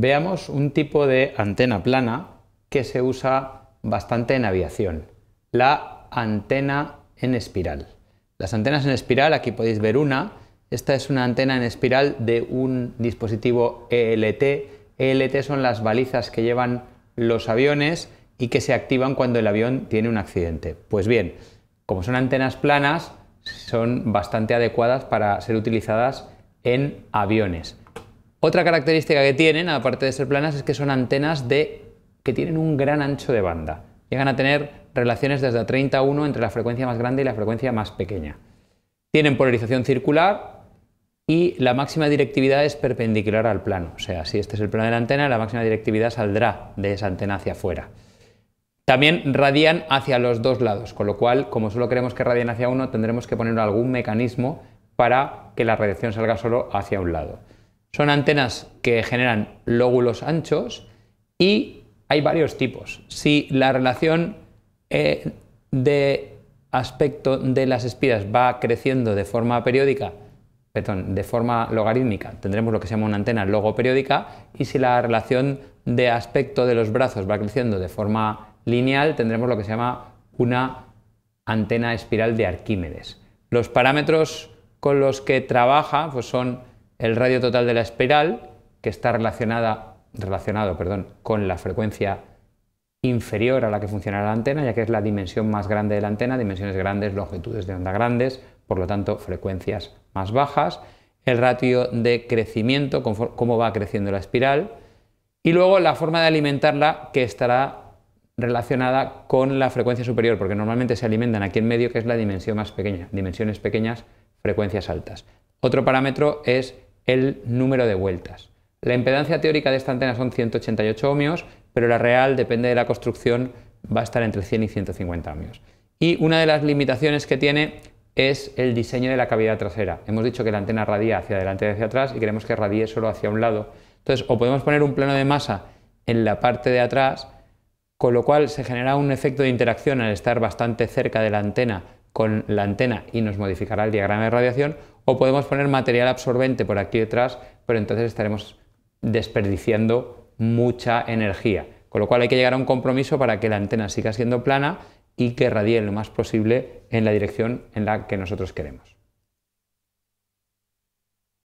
veamos un tipo de antena plana que se usa bastante en aviación, la antena en espiral. Las antenas en espiral, aquí podéis ver una, esta es una antena en espiral de un dispositivo ELT. ELT son las balizas que llevan los aviones y que se activan cuando el avión tiene un accidente. Pues bien, como son antenas planas, son bastante adecuadas para ser utilizadas en aviones. Otra característica que tienen, aparte de ser planas, es que son antenas que tienen un gran ancho de banda. Llegan a tener relaciones desde 30 a 1 entre la frecuencia más grande y la frecuencia más pequeña. Tienen polarización circular y la máxima directividad es perpendicular al plano. O sea, si este es el plano de la antena, la máxima directividad saldrá de esa antena hacia afuera. También radian hacia los dos lados, con lo cual, como solo queremos que radien hacia uno, tendremos que poner algún mecanismo para que la radiación salga solo hacia un lado. Son antenas que generan lóbulos anchos y hay varios tipos. Si la relación eh, de aspecto de las espiras va creciendo de forma periódica, perdón, de forma logarítmica, tendremos lo que se llama una antena logoperiódica, y si la relación de aspecto de los brazos va creciendo de forma lineal, tendremos lo que se llama una antena espiral de Arquímedes. Los parámetros con los que trabaja pues son el radio total de la espiral, que está relacionada, relacionado perdón, con la frecuencia inferior a la que funciona la antena, ya que es la dimensión más grande de la antena, dimensiones grandes, longitudes de onda grandes, por lo tanto frecuencias más bajas, el ratio de crecimiento, cómo va creciendo la espiral, y luego la forma de alimentarla que estará relacionada con la frecuencia superior, porque normalmente se alimentan aquí en medio, que es la dimensión más pequeña, dimensiones pequeñas, frecuencias altas. Otro parámetro es el número de vueltas. La impedancia teórica de esta antena son 188 ohmios, pero la real, depende de la construcción, va a estar entre 100 y 150 ohmios. Y una de las limitaciones que tiene es el diseño de la cavidad trasera. Hemos dicho que la antena radia hacia adelante y hacia atrás y queremos que radie solo hacia un lado. Entonces, o podemos poner un plano de masa en la parte de atrás, con lo cual se genera un efecto de interacción al estar bastante cerca de la antena con la antena y nos modificará el diagrama de radiación, o podemos poner material absorbente por aquí detrás, pero entonces estaremos desperdiciando mucha energía. Con lo cual hay que llegar a un compromiso para que la antena siga siendo plana y que radie lo más posible en la dirección en la que nosotros queremos.